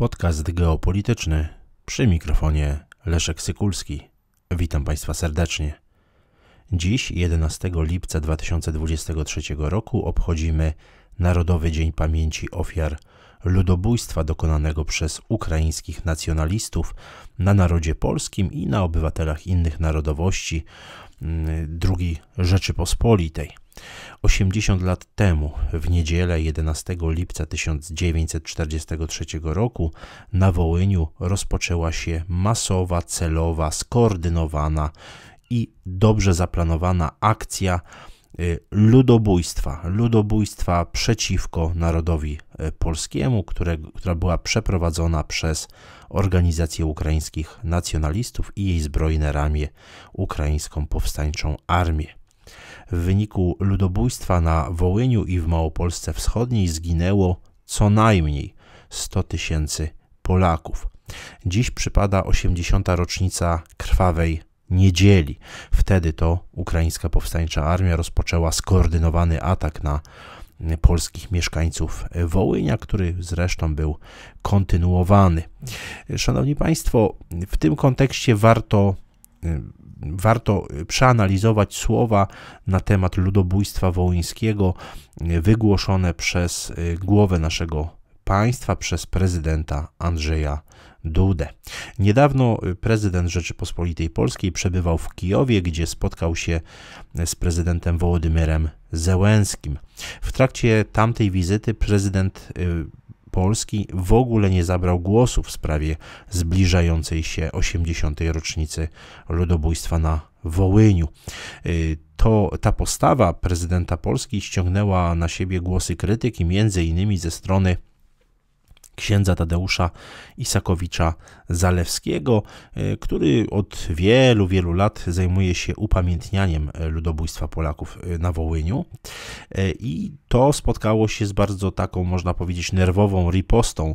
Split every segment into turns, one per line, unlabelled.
Podcast geopolityczny przy mikrofonie Leszek Sykulski. Witam Państwa serdecznie. Dziś, 11 lipca 2023 roku, obchodzimy Narodowy Dzień Pamięci Ofiar Ludobójstwa dokonanego przez ukraińskich nacjonalistów na narodzie polskim i na obywatelach innych narodowości II mm, Rzeczypospolitej. 80 lat temu, w niedzielę 11 lipca 1943 roku, na Wołyniu rozpoczęła się masowa, celowa, skoordynowana i dobrze zaplanowana akcja y, ludobójstwa, ludobójstwa przeciwko narodowi y, polskiemu, które, która była przeprowadzona przez organizację ukraińskich nacjonalistów i jej zbrojne ramię, ukraińską powstańczą armię. W wyniku ludobójstwa na Wołyniu i w Małopolsce Wschodniej zginęło co najmniej 100 tysięcy Polaków. Dziś przypada 80. rocznica krwawej niedzieli. Wtedy to Ukraińska Powstańcza Armia rozpoczęła skoordynowany atak na polskich mieszkańców Wołynia, który zresztą był kontynuowany. Szanowni Państwo, w tym kontekście warto Y, warto przeanalizować słowa na temat ludobójstwa wołyńskiego y, wygłoszone przez y, głowę naszego państwa, przez prezydenta Andrzeja Dudę. Niedawno prezydent Rzeczypospolitej Polskiej przebywał w Kijowie, gdzie spotkał się z prezydentem Wołodymyrem Zełenskim. W trakcie tamtej wizyty prezydent Polski w ogóle nie zabrał głosu w sprawie zbliżającej się 80. rocznicy ludobójstwa na Wołyniu. Y, to ta postawa prezydenta Polski ściągnęła na siebie głosy krytyki, między innymi ze strony księdza Tadeusza Isakowicza Zalewskiego, e, który od wielu, wielu lat zajmuje się upamiętnianiem ludobójstwa Polaków e, na Wołyniu. E, I to spotkało się z bardzo taką, można powiedzieć, nerwową ripostą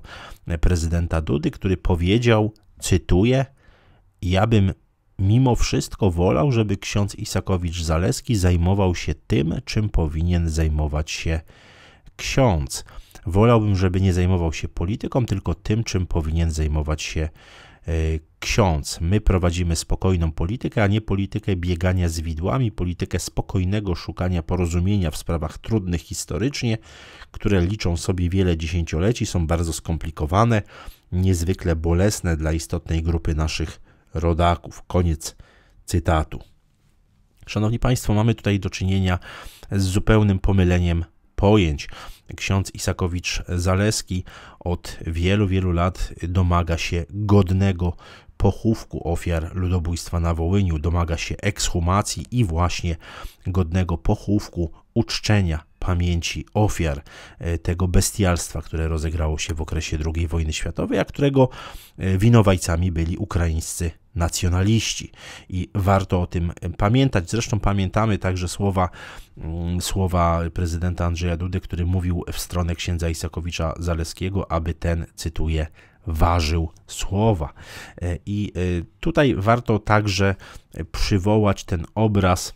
prezydenta Dudy, który powiedział, cytuję, ja bym mimo wszystko wolał, żeby ksiądz Isakowicz-Zaleski zajmował się tym, czym powinien zajmować się ksiądz. Wolałbym, żeby nie zajmował się polityką, tylko tym, czym powinien zajmować się e, ksiądz. My prowadzimy spokojną politykę, a nie politykę biegania z widłami, politykę spokojnego szukania porozumienia w sprawach trudnych historycznie, które liczą sobie wiele dziesięcioleci, są bardzo skomplikowane, niezwykle bolesne dla istotnej grupy naszych rodaków. Koniec cytatu. Szanowni Państwo, mamy tutaj do czynienia z zupełnym pomyleniem pojęć. Ksiądz Isakowicz Zaleski od wielu, wielu lat domaga się godnego pochówku ofiar ludobójstwa na Wołyniu, domaga się ekshumacji i właśnie godnego pochówku, uczczenia pamięci ofiar e, tego bestialstwa, które rozegrało się w okresie II wojny światowej, a którego e, winowajcami byli ukraińscy nacjonaliści. I warto o tym e, pamiętać. Zresztą pamiętamy także słowa, mm, słowa prezydenta Andrzeja Dudy, który mówił w stronę księdza Isakowicza Zaleskiego, aby ten, cytuję, ważył słowa. E, I e, tutaj warto także przywołać ten obraz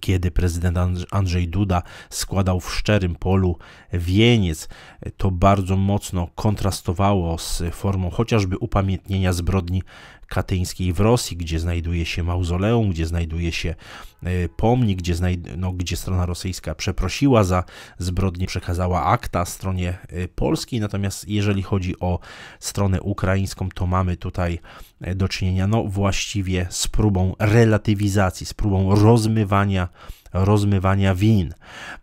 kiedy prezydent Andrzej Duda składał w szczerym polu wieniec. E, to bardzo mocno kontrastowało z formą chociażby upamiętnienia zbrodni katyńskiej w Rosji, gdzie znajduje się mauzoleum, gdzie znajduje się e, pomnik, gdzie, znajd- no, gdzie strona rosyjska przeprosiła za zbrodnię, przekazała akta stronie e, polskiej. Natomiast jeżeli chodzi o stronę ukraińską, to mamy tutaj e, do czynienia no, właściwie z próbą relatywizacji, z próbą rozmywania rozmywania win.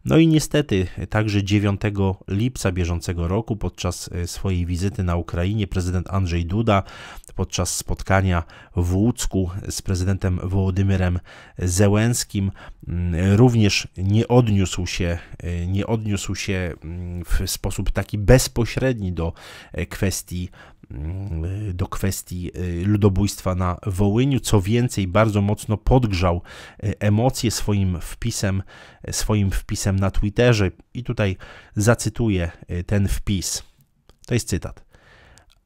No i niestety także 9 lipca bieżącego roku podczas e, swojej wizyty na Ukrainie prezydent Andrzej Duda podczas spotkania w Łódzku z prezydentem Wołodymyrem Zełęskim, mm, również nie odniósł się, e, nie odniósł się mm, w sposób taki bezpośredni do e, kwestii Y, do kwestii y, ludobójstwa na Wołyniu. Co więcej, bardzo mocno podgrzał y, emocje swoim wpisem, swoim wpisem na Twitterze. I tutaj zacytuję ten wpis. To jest cytat.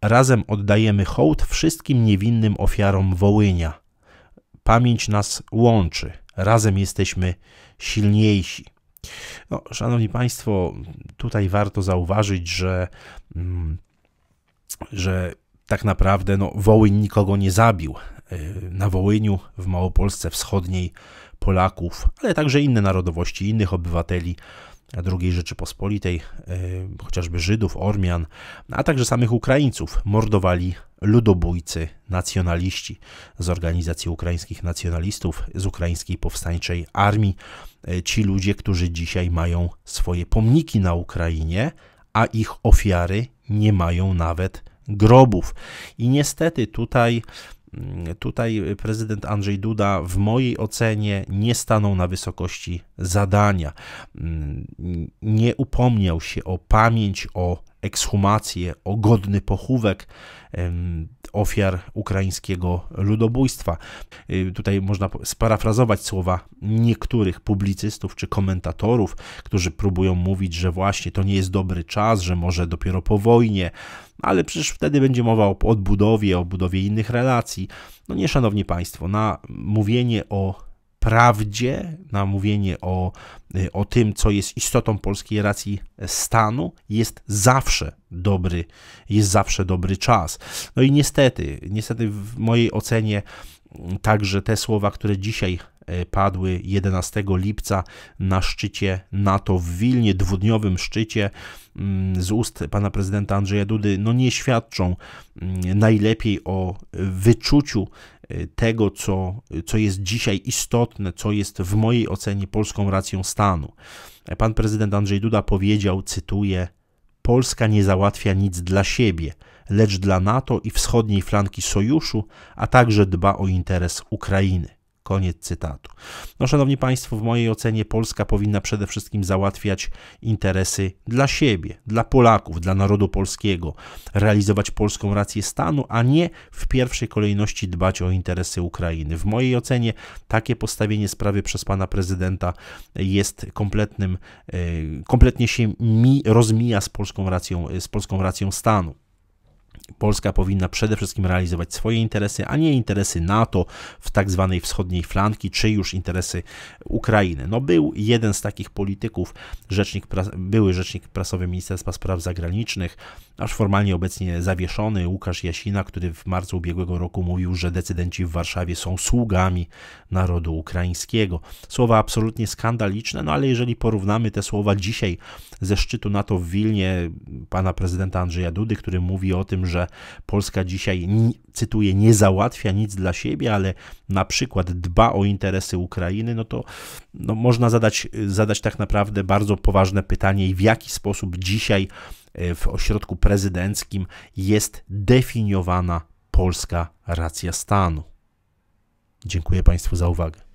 Razem oddajemy hołd wszystkim niewinnym ofiarom Wołynia. Pamięć nas łączy. Razem jesteśmy silniejsi. No, szanowni Państwo, tutaj warto zauważyć, że. Mm, że tak naprawdę no, Wołyń nikogo nie zabił. Y, na Wołyniu, w Małopolsce Wschodniej, Polaków, ale także inne narodowości, innych obywateli II Rzeczypospolitej, y, chociażby Żydów, Ormian, a także samych Ukraińców mordowali ludobójcy, nacjonaliści z organizacji ukraińskich nacjonalistów, z ukraińskiej powstańczej armii. Y, ci ludzie, którzy dzisiaj mają swoje pomniki na Ukrainie, a ich ofiary nie mają nawet grobów. I niestety tutaj mm, tutaj prezydent Andrzej Duda w mojej ocenie nie stanął na wysokości zadania. Mm, nie upomniał się o pamięć, o ekshumację, o godny pochówek ofiar ukraińskiego ludobójstwa. Y, tutaj można sparafrazować słowa niektórych publicystów czy komentatorów, którzy próbują mówić, że właśnie to nie jest dobry czas, że może dopiero po wojnie, ale przecież wtedy będzie mowa o odbudowie, o budowie innych relacji. No nie, szanowni państwo, na mówienie o prawdzie, na mówienie o, o tym, co jest istotą polskiej racji stanu, jest zawsze dobry, jest zawsze dobry czas. No i niestety, niestety w mojej ocenie także te słowa, które dzisiaj e, padły 11 lipca na szczycie NATO w Wilnie, dwudniowym szczycie mm, z ust pana prezydenta Andrzeja Dudy, no nie świadczą mm, najlepiej o e, wyczuciu Y, tego, co, y, co jest dzisiaj istotne, co jest w mojej ocenie polską racją stanu. E, pan prezydent Andrzej Duda powiedział, cytuję, Polska nie załatwia nic dla siebie, lecz dla NATO i wschodniej flanki sojuszu, a także dba o interes Ukrainy. Koniec cytatu. No, szanowni Państwo, w mojej ocenie Polska powinna przede wszystkim załatwiać interesy dla siebie, dla Polaków, dla narodu polskiego, realizować polską rację stanu, a nie w pierwszej kolejności dbać o interesy Ukrainy. W mojej ocenie takie postawienie sprawy przez pana prezydenta jest kompletnym, e, kompletnie się mi rozmija z polską racją, z polską racją stanu. Polska powinna przede wszystkim realizować swoje interesy, a nie interesy NATO w tak zwanej wschodniej flanki, czy już interesy Ukrainy. No był jeden z takich polityków, rzecznik były rzecznik prasowy Ministerstwa Spraw Zagranicznych, aż formalnie obecnie zawieszony, Łukasz Jasina, który w marcu ubiegłego roku mówił, że decydenci w Warszawie są sługami narodu ukraińskiego. Słowa absolutnie skandaliczne, no ale jeżeli porównamy te słowa dzisiaj ze szczytu NATO w Wilnie pana prezydenta Andrzeja Dudy, który mówi o tym, że Polska dzisiaj, cytuję, nie załatwia nic dla siebie, ale na przykład dba o interesy Ukrainy, no to no, można zadać, zadać tak naprawdę bardzo poważne pytanie, w jaki sposób dzisiaj e, w ośrodku prezydenckim jest definiowana polska racja stanu. Dziękuję Państwu za uwagę.